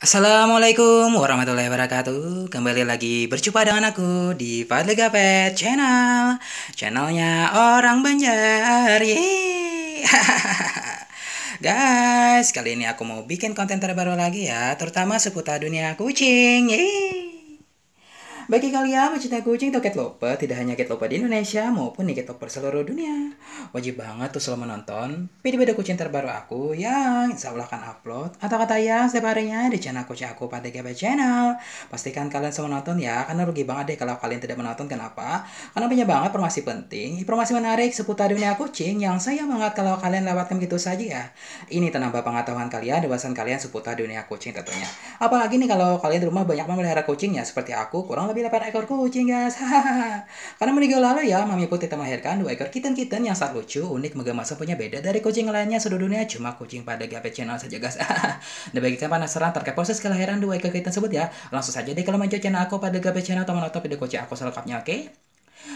Assalamualaikum warahmatullahi wabarakatuh Kembali lagi berjumpa dengan aku di Fadli Gapet Channel Channelnya orang Banjar Yeay. Guys, kali ini aku mau bikin konten terbaru lagi ya Terutama seputar dunia kucing Yeay. Bagi kalian pecinta kucing atau cat lover, tidak hanya cat lover di Indonesia maupun di cat lover seluruh dunia, wajib banget tuh selalu menonton video-video kucing terbaru aku yang insya Allah akan upload atau kata ya setiap harinya di channel kucing aku pada GB Channel. Pastikan kalian semua nonton ya, karena rugi banget deh kalau kalian tidak menonton. Kenapa? Karena banyak banget informasi penting, informasi menarik seputar dunia kucing yang saya banget kalau kalian lewatkan gitu saja ya. Ini menambah pengetahuan kalian, dewasan kalian seputar dunia kucing tentunya. Apalagi nih kalau kalian di rumah banyak memelihara kucing ya seperti aku, kurang lebih kami dapat ekor kucing guys. Karena minggu lalu ya, Mami Putih melahirkan dua ekor kitten-kitten yang sangat lucu, unik, menggemaskan punya beda dari kucing lainnya seluruh dunia. Cuma kucing pada GAP Channel saja guys. Dan bagi kalian penasaran terkait proses kelahiran dua ekor kitten tersebut ya, langsung saja deh kalau kalian channel aku pada GAP Channel teman-teman video kucing aku selengkapnya oke? Okay?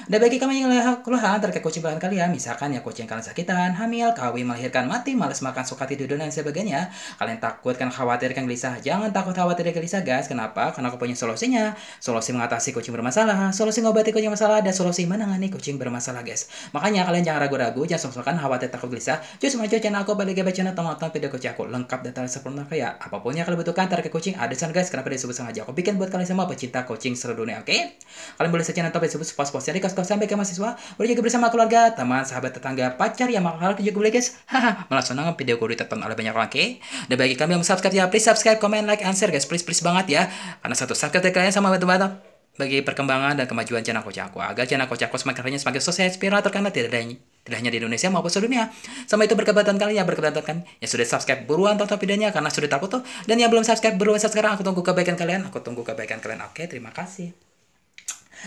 Dan bagi kamu yang keluhan terkait kucing kalian, misalkan ya kucing kalian sakitan, hamil, kawin, melahirkan, mati, males makan, suka tidur, dan sebagainya, kalian takut kan khawatir kan gelisah, jangan takut khawatir dan gelisah guys, kenapa? Karena aku punya solusinya, solusi mengatasi kucing bermasalah, solusi mengobati kucing masalah dan solusi menangani kucing bermasalah guys. Makanya kalian jangan ragu-ragu, jangan sungkan khawatir takut gelisah, cus maju channel aku balik ke channel teman nonton video kucing aku lengkap detail sepenuhnya kayak apapun yang kalian butuhkan terkait kucing ada sana guys, kenapa disebut sengaja aku bikin buat kalian semua pecinta kucing seluruh dunia, oke? Okay? Kalian boleh saja nonton disebut sepas-pasnya cari kos sampai ke mahasiswa, boleh juga bersama keluarga, teman, sahabat, tetangga, pacar, yang mahal juga boleh guys. Haha, malah senang video gue ditonton oleh banyak orang, oke? Okay? Dan bagi kami yang subscribe ya, please subscribe, comment, like, and share guys, please please banget ya. Karena satu subscribe dari kalian sama bantu-bantu bagi perkembangan dan kemajuan channel Kocak Aku. Agar channel Kocak Aku semakin hanya semakin sosial inspirator karena tidak ada tidak hanya di Indonesia maupun seluruh dunia, Sama itu berkebatan kalian yang berkebatan kan yang sudah subscribe buruan tonton videonya karena sudah takut tuh dan yang belum subscribe buruan subscribe aku tunggu kebaikan kalian aku tunggu kebaikan kalian oke terima kasih.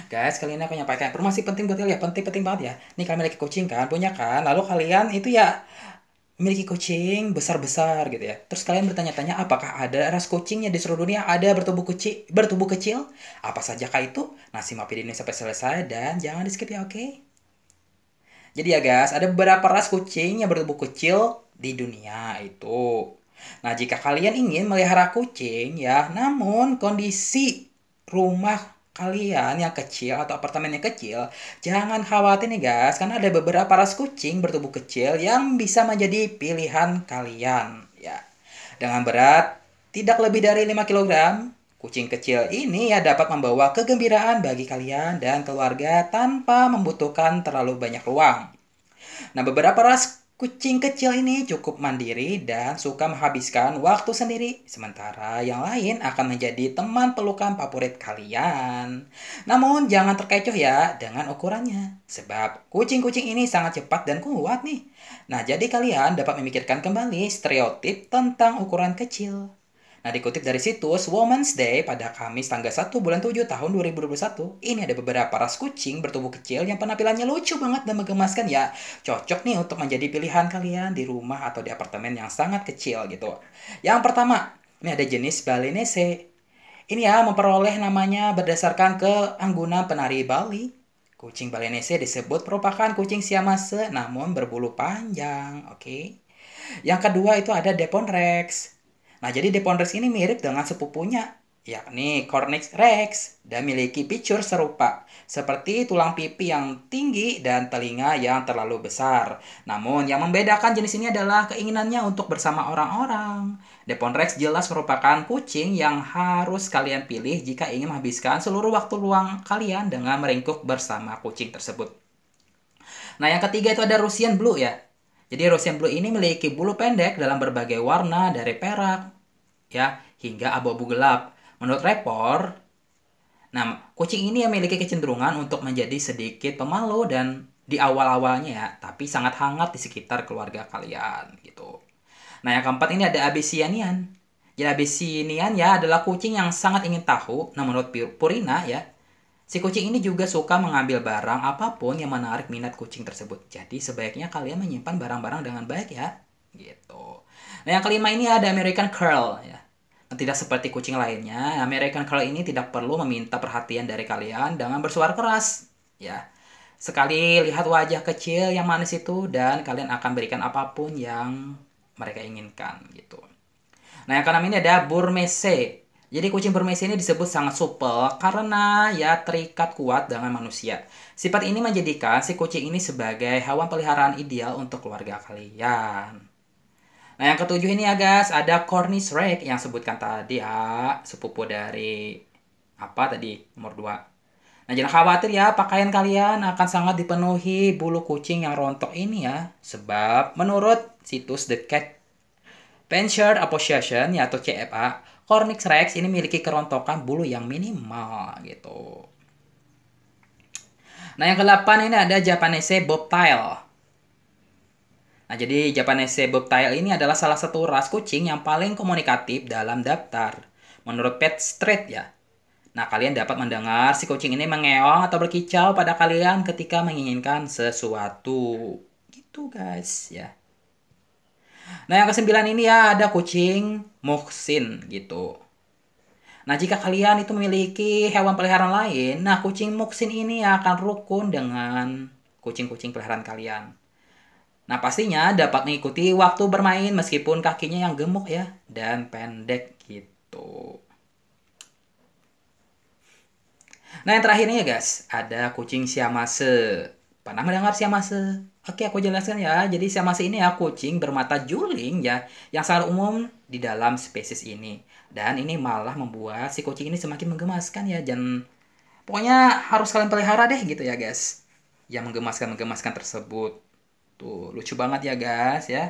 Guys, kali ini aku nyampaikan informasi penting buat kalian, penting-penting ya, banget ya. Ini kalian memiliki kucing kan, punya kan, lalu kalian itu ya memiliki kucing besar-besar gitu ya. Terus kalian bertanya-tanya apakah ada ras kucingnya di seluruh dunia? Ada bertubuh kecil, bertubuh kecil? Apa saja kah itu? Nah, simak video ini sampai selesai dan jangan di skip ya, oke? Okay? Jadi ya guys, ada beberapa ras kucing yang bertubuh kecil di dunia itu. Nah, jika kalian ingin melihara kucing ya, namun kondisi rumah kalian yang kecil atau apartemen yang kecil, jangan khawatir nih guys, karena ada beberapa ras kucing bertubuh kecil yang bisa menjadi pilihan kalian. Ya, dengan berat tidak lebih dari 5 kg, kucing kecil ini ya dapat membawa kegembiraan bagi kalian dan keluarga tanpa membutuhkan terlalu banyak ruang. Nah, beberapa ras Kucing kecil ini cukup mandiri dan suka menghabiskan waktu sendiri, sementara yang lain akan menjadi teman pelukan favorit kalian. Namun jangan terkecoh ya dengan ukurannya, sebab kucing-kucing ini sangat cepat dan kuat nih. Nah, jadi kalian dapat memikirkan kembali stereotip tentang ukuran kecil. Nah, dikutip dari situs Women's Day pada Kamis tanggal 1 bulan 7 tahun 2021, ini ada beberapa ras kucing bertubuh kecil yang penampilannya lucu banget dan menggemaskan ya. Cocok nih untuk menjadi pilihan kalian di rumah atau di apartemen yang sangat kecil gitu. Yang pertama, ini ada jenis Balinese. Ini ya memperoleh namanya berdasarkan keanggunan penari Bali. Kucing Balinese disebut merupakan kucing siamase namun berbulu panjang, oke. Okay? Yang kedua itu ada Devon Rex. Nah, jadi Depon ini mirip dengan sepupunya, yakni Cornix Rex, dan memiliki picture serupa, seperti tulang pipi yang tinggi dan telinga yang terlalu besar. Namun, yang membedakan jenis ini adalah keinginannya untuk bersama orang-orang. Depon jelas merupakan kucing yang harus kalian pilih jika ingin menghabiskan seluruh waktu luang kalian dengan meringkuk bersama kucing tersebut. Nah, yang ketiga itu ada Russian Blue ya. Jadi Russian Blue ini memiliki bulu pendek dalam berbagai warna dari perak ya hingga abu-abu gelap. Menurut repor, nah kucing ini memiliki kecenderungan untuk menjadi sedikit pemalu dan di awal-awalnya ya, tapi sangat hangat di sekitar keluarga kalian gitu. Nah yang keempat ini ada Abyssinian. Jadi Abyssinian ya adalah kucing yang sangat ingin tahu. Nah menurut Purina ya Si kucing ini juga suka mengambil barang apapun yang menarik minat kucing tersebut. Jadi sebaiknya kalian menyimpan barang-barang dengan baik ya. Gitu. Nah yang kelima ini ada American Curl ya. Nah, tidak seperti kucing lainnya, American Curl ini tidak perlu meminta perhatian dari kalian dengan bersuara keras. Ya, sekali lihat wajah kecil yang manis itu dan kalian akan berikan apapun yang mereka inginkan gitu. Nah yang keenam ini ada Burmese jadi kucing bermisi ini disebut sangat supel karena ya terikat kuat dengan manusia. Sifat ini menjadikan si kucing ini sebagai hewan peliharaan ideal untuk keluarga kalian. Nah yang ketujuh ini ya guys, ada Cornish Rake yang sebutkan tadi ya, sepupu dari apa tadi, nomor dua. Nah jangan khawatir ya, pakaian kalian akan sangat dipenuhi bulu kucing yang rontok ini ya. Sebab menurut situs The Cat Pension Association ya, atau CFA, Cornix rex ini memiliki kerontokan bulu yang minimal gitu. Nah yang ke-8 ini ada Japanese bobtail. Nah, jadi Japanese Bobtail ini adalah salah satu ras kucing yang paling komunikatif dalam daftar, menurut Pet Street ya. Nah, kalian dapat mendengar si kucing ini mengeong atau berkicau pada kalian ketika menginginkan sesuatu. Gitu guys ya. Nah yang kesembilan ini ya ada kucing muksin gitu. Nah jika kalian itu memiliki hewan peliharaan lain, nah kucing muksin ini akan rukun dengan kucing-kucing peliharaan kalian. Nah pastinya dapat mengikuti waktu bermain meskipun kakinya yang gemuk ya dan pendek gitu. Nah yang terakhir nih ya guys, ada kucing siamase. Pernah mendengar siamase? Oke, aku jelaskan ya. Jadi masih ini ya kucing bermata juling ya yang secara umum di dalam spesies ini. Dan ini malah membuat si kucing ini semakin menggemaskan ya dan pokoknya harus kalian pelihara deh gitu ya guys. Yang menggemaskan-menggemaskan tersebut. Tuh, lucu banget ya guys ya.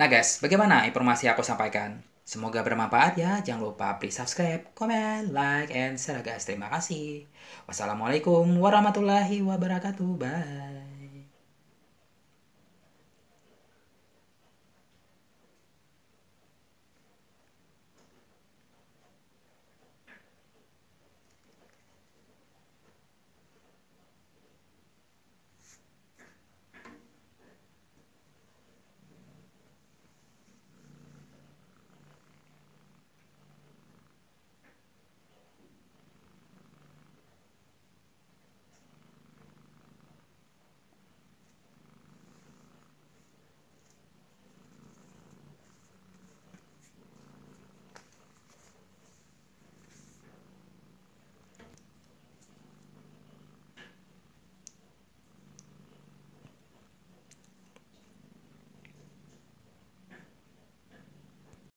Nah guys, bagaimana informasi aku sampaikan? Semoga bermanfaat ya. Jangan lupa please subscribe, comment, like, and share guys. Terima kasih. Wassalamualaikum warahmatullahi wabarakatuh. Bye.